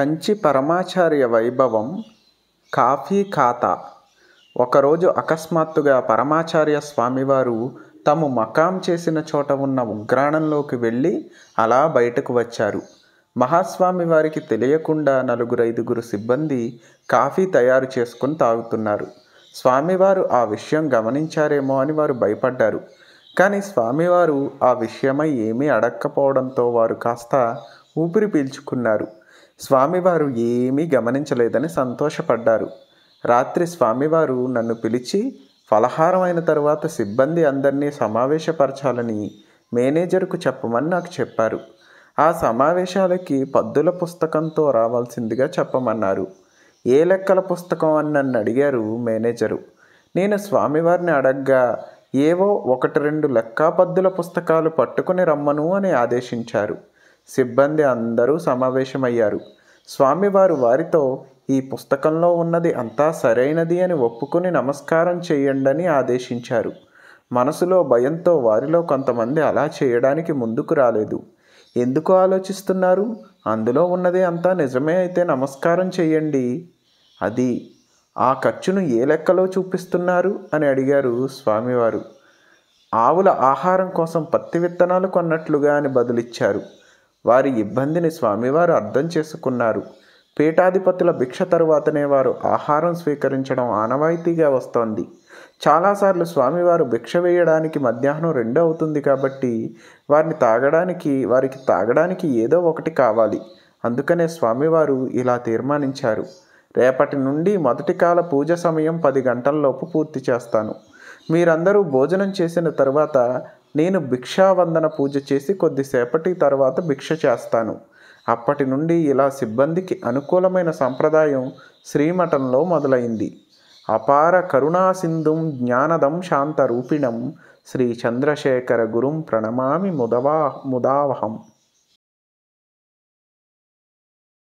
కంచి పరమాచార్య వైభవం కాఫీ ఖాతా ఒకరోజు అకస్మాత్తుగా పరమాచార్య స్వామివారు తాము మకాం చేసిన చోట ఉన్న ఉగ్రాణంలోకి వెళ్ళి అలా బయటకు వచ్చారు మహాస్వామి వారికి తెలియకుండా నలుగురు ఐదుగురు సిబ్బంది కాఫీ తయారు చేసుకుని తాగుతున్నారు స్వామివారు ఆ విషయం గమనించారేమో అని వారు భయపడ్డారు కానీ స్వామివారు ఆ విషయమై ఏమీ అడక్కపోవడంతో వారు కాస్త ఊపిరి పీల్చుకున్నారు స్వామివారు ఏమీ గమనించలేదని సంతోషపడ్డారు రాత్రి స్వామివారు నన్ను పిలిచి ఫలహారం అయిన తరువాత సిబ్బంది అందరినీ సమావేశపరచాలని మేనేజర్కు చెప్పమని నాకు చెప్పారు ఆ సమావేశాలకి పద్దుల పుస్తకంతో రావాల్సిందిగా చెప్పమన్నారు ఏ లెక్కల పుస్తకం అని నన్ను అడిగారు మేనేజరు నేను స్వామివారిని అడగ్గా ఏవో ఒకటి రెండు పద్దుల పుస్తకాలు పట్టుకుని రమ్మను అని ఆదేశించారు సిబ్బంది అందరూ సమావేశమయ్యారు స్వామివారు వారితో ఈ పుస్తకంలో ఉన్నది అంతా సరైనది అని ఒప్పుకుని నమస్కారం చేయండని ఆదేశించారు మనసులో భయంతో వారిలో కొంతమంది అలా చేయడానికి ముందుకు రాలేదు ఎందుకు ఆలోచిస్తున్నారు అందులో ఉన్నదే అంతా నిజమే అయితే నమస్కారం చేయండి అది ఆ ఖర్చును ఏ లెక్కలో చూపిస్తున్నారు అని అడిగారు స్వామివారు ఆవుల ఆహారం కోసం పత్తి విత్తనాలు కొన్నట్లుగా అని బదులిచ్చారు వారి ఇబ్బందిని స్వామివారు అర్థం చేసుకున్నారు పీఠాధిపతుల భిక్ష తరువాతనే వారు ఆహారం స్వీకరించడం ఆనవాయితీగా వస్తోంది చాలాసార్లు స్వామివారు భిక్ష వేయడానికి మధ్యాహ్నం రెండు అవుతుంది కాబట్టి వారిని తాగడానికి వారికి తాగడానికి ఏదో ఒకటి కావాలి అందుకనే స్వామివారు ఇలా తీర్మానించారు రేపటి నుండి మొదటి కాల పూజ సమయం పది గంటలలోపు పూర్తి చేస్తాను మీరందరూ భోజనం చేసిన తర్వాత నేను భిక్షావందన పూజ చేసి కొద్దిసేపటి తర్వాత భిక్ష చేస్తాను అప్పటి నుండి ఇలా సిబ్బందికి అనుకూలమైన సంప్రదాయం శ్రీమఠంలో మొదలైంది అపార కరుణాసింధుం జ్ఞానదం శాంతరూపిణం శ్రీ చంద్రశేఖర గురుం ప్రణమామి ముదవా ముదావహం